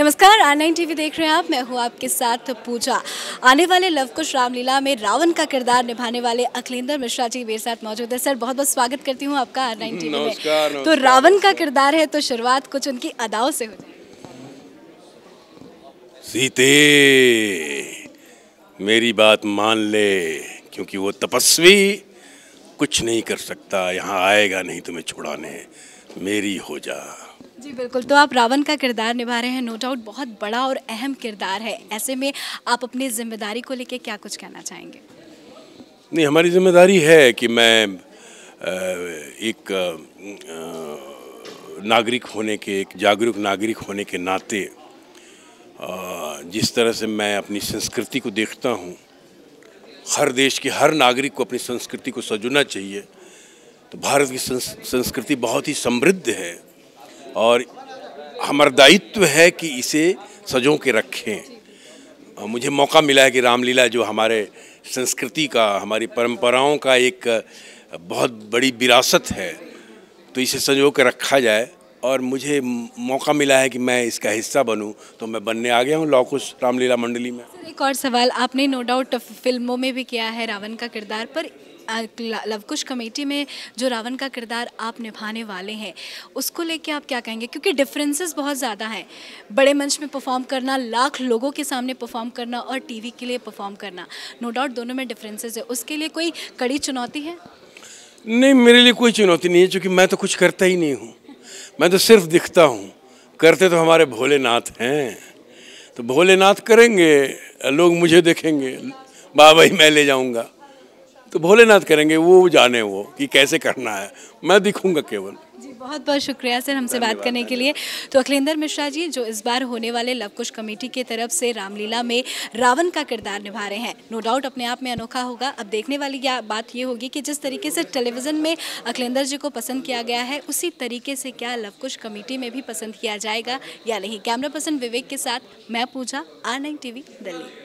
नमस्कार are nine TV देख रहे हैं आप मैं हूँ आपके साथ पूजा आने वाले लवकुश रामलीला में रावण का किरदार निभाने वाले अखिलेंद्र मिश्रा जी मेरे साथ मौजूद है सर बहुत बहुत स्वागत करती हूँ आपका आर नाइन टीवी में तो रावण का किरदार है तो शुरुआत कुछ उनकी अदाओं से हो सीते मेरी बात मान ले क्योंकि वो तपस्वी कुछ नहीं कर सकता यहाँ आएगा नहीं तुम्हें छुड़ाने मेरी हो जा जी बिल्कुल तो आप रावण का किरदार निभा रहे हैं नो डाउट बहुत बड़ा और अहम किरदार है ऐसे में आप अपनी जिम्मेदारी को लेकर क्या कुछ कहना चाहेंगे नहीं हमारी जिम्मेदारी है कि मैं एक नागरिक होने के एक जागरूक नागरिक होने के नाते जिस तरह से मैं अपनी संस्कृति को देखता हूँ हर देश के हर नागरिक को अपनी संस्कृति को सजोना चाहिए तो भारत की संस, संस्कृति बहुत ही समृद्ध है और हमारा दायित्व है कि इसे सजो के रखें मुझे मौका मिला है कि रामलीला जो हमारे संस्कृति का हमारी परंपराओं का एक बहुत बड़ी विरासत है तो इसे संजो के रखा जाए और मुझे मौका मिला है कि मैं इसका हिस्सा बनूं तो मैं बनने आ गया हूं लॉकुश रामलीला मंडली में एक और सवाल आपने नो डाउट फिल्मों में भी किया है रावण का किरदार पर लवकुश कमेटी में जो रावण का किरदार आप निभाने वाले हैं उसको लेके आप क्या कहेंगे क्योंकि डिफरेंसेस बहुत ज़्यादा हैं बड़े मंच में परफॉर्म करना लाख लोगों के सामने परफॉर्म करना और टीवी के लिए परफॉर्म करना नो डाउट दोनों में डिफरेंसेस है उसके लिए कोई कड़ी चुनौती है नहीं मेरे लिए कोई चुनौती नहीं है क्योंकि मैं तो कुछ करता ही नहीं हूँ मैं तो सिर्फ दिखता हूँ करते तो हमारे भोलेनाथ हैं तो भोलेनाथ करेंगे लोग मुझे देखेंगे बाबा ही मैं ले जाऊँगा तो भोलेनाथ करेंगे वो जाने वो कि कैसे करना है मैं दिखूँगा केवल बहुत बहुत शुक्रिया सर हमसे बात करने के लिए तो अखिलेंद्र मिश्रा जी जो इस बार होने वाले लवकुश कमेटी की तरफ से रामलीला में रावण का किरदार निभा रहे हैं नो डाउट अपने आप में अनोखा होगा अब देखने वाली या बात ये होगी कि जिस तरीके से टेलीविज़न में अखिलेंद्र जी को पसंद किया गया है उसी तरीके से क्या लवकुश कमेटी में भी पसंद किया जाएगा या नहीं कैमरा पर्सन विवेक के साथ मैं Puja R nine T Delhi